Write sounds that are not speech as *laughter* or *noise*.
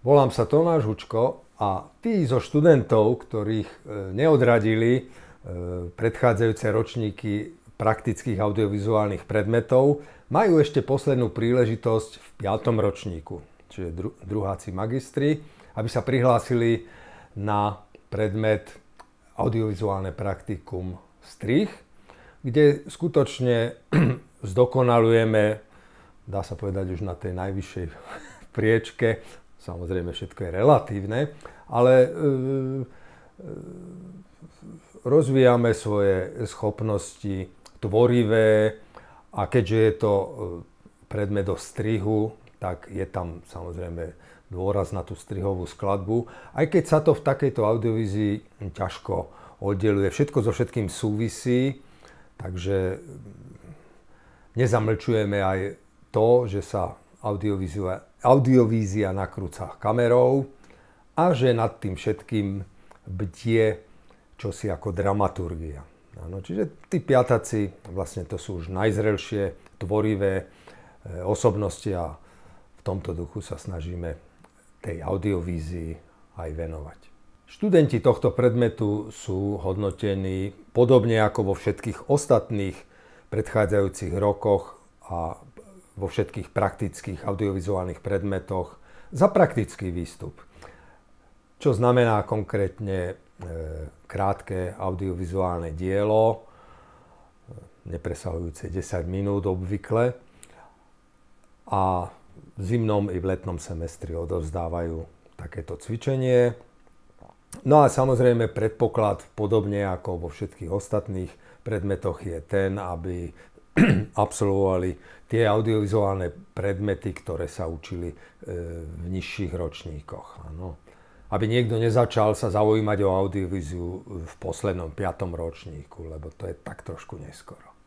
Volám sa Tomáš Hučko a tí zo študentov, ktorých e, neodradili e, predchádzajúce ročníky praktických audiovizuálnych predmetov, majú ešte poslednú príležitosť v 5. ročníku, čiže druháci magistri, aby sa prihlásili na predmet audiovizuálne praktikum strich, kde skutočne *clears throat* zdokonalujeme, dá sa povedať už na tej najvyššej *laughs* priečke Samozrejme, všetko je relatívne, ale e, e, rozvíjame svoje schopnosti tvorivé a keďže je to e, predmet do strihu, tak je tam samozrejme dôraz na tú strihovú skladbu, aj keď sa to v takejto audiovízii ťažko oddeluje. Všetko so všetkým súvisí, takže nezamlčujeme aj to, že sa audiovízia na krucách kamerou a že nad tým všetkým bdie čosi ako dramaturgia. Ano, čiže tí piataci, vlastne to sú už najzrelšie, tvorivé e, osobnosti a v tomto duchu sa snažíme tej audiovízii aj venovať. Študenti tohto predmetu sú hodnotení podobne ako vo všetkých ostatných predchádzajúcich rokoch a vo všetkých praktických audiovizuálnych predmetoch za praktický výstup. Čo znamená konkrétne e, krátke audiovizuálne dielo, nepresahujúce 10 minút obvykle a v zimnom i v letnom semestri odovzdávajú takéto cvičenie. No a samozrejme predpoklad, podobne ako vo všetkých ostatných predmetoch, je ten, aby *clears throat* absolvovali tie audiovizuálne predmety, ktoré sa učili e, v nižších ročníkoch. Áno. Aby niekto nezačal sa zaujímať o audiovizu v poslednom piatom ročníku, lebo to je tak trošku neskoro.